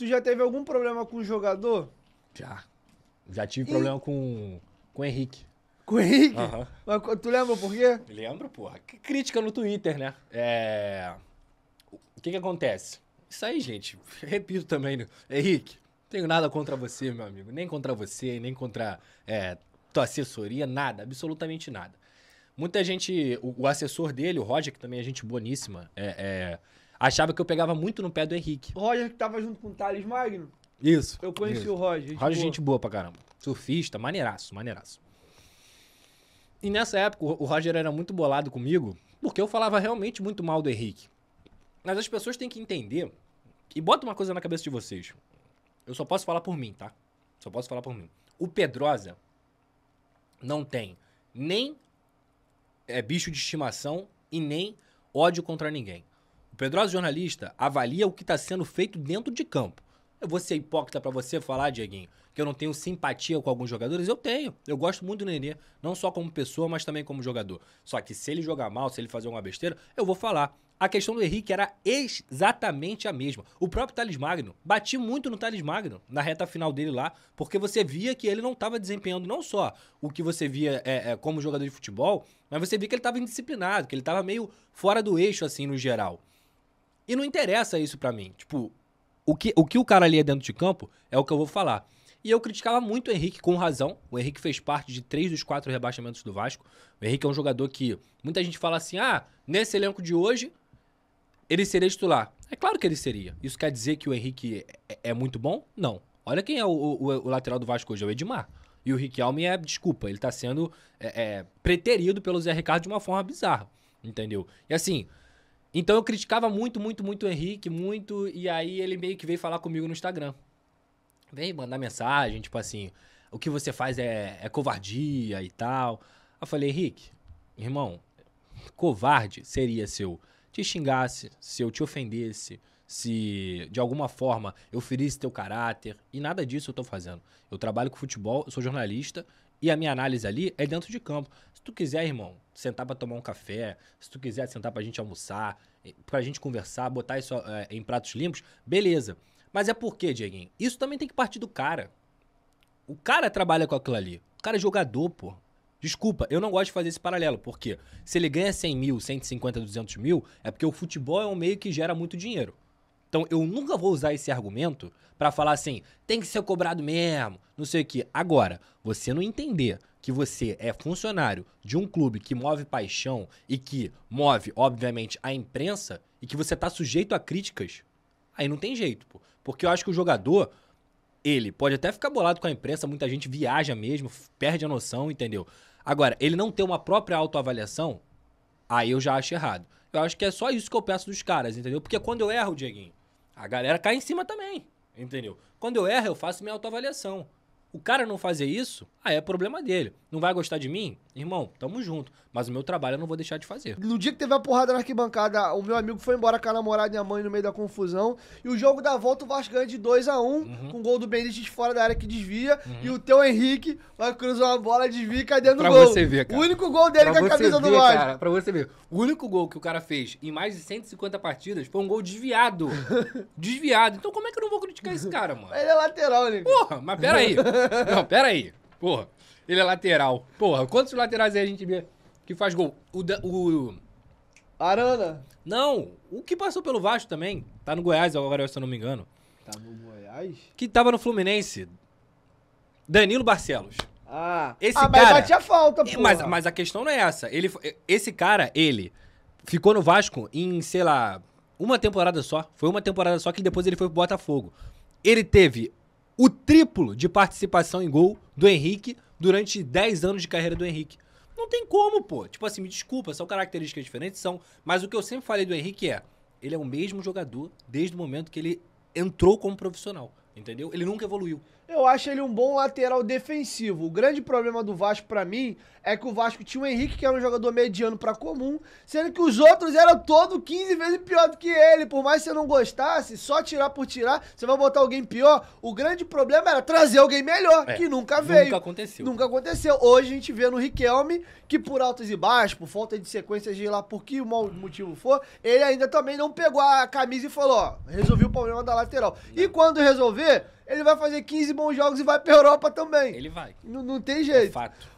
Tu já teve algum problema com o jogador? Já. Já tive e... problema com, com o Henrique. Com o Henrique? Uhum. tu lembra por quê? Lembro, porra. Que crítica no Twitter, né? É... O que que acontece? Isso aí, gente. Repito também. Né? Henrique, tenho nada contra você, meu amigo. Nem contra você, nem contra é, tua assessoria, nada. Absolutamente nada. Muita gente... O, o assessor dele, o Roger, que também é gente boníssima, é, é achava que eu pegava muito no pé do Henrique. O Roger que tava junto com o Thales Magno. Isso. Eu conheci isso. o Roger. Roger, boa. gente boa pra caramba. Surfista, maneiraço, maneiraço. E nessa época, o Roger era muito bolado comigo, porque eu falava realmente muito mal do Henrique. Mas as pessoas têm que entender. E bota uma coisa na cabeça de vocês. Eu só posso falar por mim, tá? Só posso falar por mim. O Pedrosa não tem nem é bicho de estimação e nem ódio contra ninguém. Pedroso, jornalista avalia o que está sendo feito dentro de campo. Eu vou ser hipócrita para você falar, Dieguinho, que eu não tenho simpatia com alguns jogadores. Eu tenho. Eu gosto muito do Nenê. Não só como pessoa, mas também como jogador. Só que se ele jogar mal, se ele fazer uma besteira, eu vou falar. A questão do Henrique era exatamente a mesma. O próprio Thales Magno. Bati muito no Thales Magno na reta final dele lá, porque você via que ele não estava desempenhando não só o que você via é, é, como jogador de futebol, mas você via que ele estava indisciplinado, que ele estava meio fora do eixo, assim, no geral. E não interessa isso para mim. Tipo, o que, o que o cara ali é dentro de campo é o que eu vou falar. E eu criticava muito o Henrique com razão. O Henrique fez parte de três dos quatro rebaixamentos do Vasco. O Henrique é um jogador que muita gente fala assim: ah, nesse elenco de hoje, ele seria titular. É claro que ele seria. Isso quer dizer que o Henrique é, é muito bom? Não. Olha quem é o, o, o, lateral do Vasco hoje: é o Edmar. E o Henrique é, desculpa, ele tá sendo é, é, preterido pelo Zé Ricardo de uma forma bizarra. Entendeu? E assim, então eu criticava muito, muito, muito o Henrique, muito. E aí ele meio que veio falar comigo no Instagram. Veio mandar mensagem, tipo assim, o que você faz é, é covardia e tal. Eu falei, Henrique, irmão, covarde seria se eu te xingasse, se eu te ofendesse, se de alguma forma eu ferisse teu caráter. E nada disso eu tô fazendo. Eu trabalho com futebol, sou jornalista e a minha análise ali é dentro de campo. Se tu quiser, irmão, sentar para tomar um café, se tu quiser sentar pra gente almoçar, pra gente conversar, botar isso é, em pratos limpos, beleza. Mas é porque, Dieguinho? Isso também tem que partir do cara. O cara trabalha com aquilo ali. O cara é jogador, pô. Desculpa, eu não gosto de fazer esse paralelo, porque se ele ganha 100 mil, 150, 200 mil, é porque o futebol é um meio que gera muito dinheiro. Então eu nunca vou usar esse argumento para falar assim, tem que ser cobrado mesmo, não sei o que. Agora, você não entender que você é funcionário de um clube que move paixão e que move, obviamente, a imprensa e que você tá sujeito a críticas, aí não tem jeito, pô. Porque eu acho que o jogador, ele pode até ficar bolado com a imprensa, muita gente viaja mesmo, perde a noção, entendeu? Agora, ele não ter uma própria autoavaliação, aí eu já acho errado. Eu acho que é só isso que eu peço dos caras, entendeu? Porque quando eu erro, Dieguinho, a galera cai em cima também. Entendeu? Quando eu erro, eu faço minha autoavaliação. O cara não fazer isso, aí é problema dele. Não vai gostar de mim? Irmão, tamo junto. Mas o meu trabalho eu não vou deixar de fazer. No dia que teve a porrada na arquibancada, o meu amigo foi embora com a namorada e a mãe no meio da confusão. E o jogo da volta, o Vasco ganha de 2x1, um, uhum. com o gol do Benítez fora da área que desvia. Uhum. E o teu Henrique vai cruzar uma bola, desvia e cai dentro do gol. Pra você ver, cara. O único gol dele pra com a camisa ver, do Vasco. Cara, pra você ver. O único gol que o cara fez em mais de 150 partidas foi um gol desviado. desviado. Então como é que eu não vou criticar esse cara, mano? Ele é lateral, né? Porra, mas pera aí. Não, pera aí. Porra, ele é lateral. Porra, quantos laterais aí a gente vê que faz gol? O, da, o... Arana. Não, o que passou pelo Vasco também. Tá no Goiás agora, se eu não me engano. Tá no Goiás? Que tava no Fluminense. Danilo Barcelos. Ah, esse ah, mas cara, mas batia falta, porra. Mas, mas a questão não é essa. Ele, esse cara, ele ficou no Vasco em, sei lá, uma temporada só. Foi uma temporada só que depois ele foi pro Botafogo. Ele teve o triplo de participação em gol do Henrique durante 10 anos de carreira do Henrique. Não tem como, pô. Tipo assim, me desculpa, são características diferentes, são. Mas o que eu sempre falei do Henrique é: ele é o mesmo jogador desde o momento que ele entrou como profissional. Entendeu? Ele nunca evoluiu. Eu acho ele um bom lateral defensivo. O grande problema do Vasco para mim é que o Vasco tinha o Henrique, que era um jogador mediano para comum, sendo que os outros eram todo 15 vezes pior do que ele. Por mais que você não gostasse, só tirar por tirar, você vai botar alguém pior. O grande problema era trazer alguém melhor, é, que nunca veio. Nunca aconteceu. Nunca aconteceu. Hoje a gente vê no Riquelme que por altos e baixos, por falta de sequências de lá por que motivo for, ele ainda também não pegou a camisa e falou, ó, resolvi o problema da lateral. Não. E quando resolver, ele vai fazer 15 bons jogos e vai pra Europa também. Ele vai. N não tem jeito. É fato.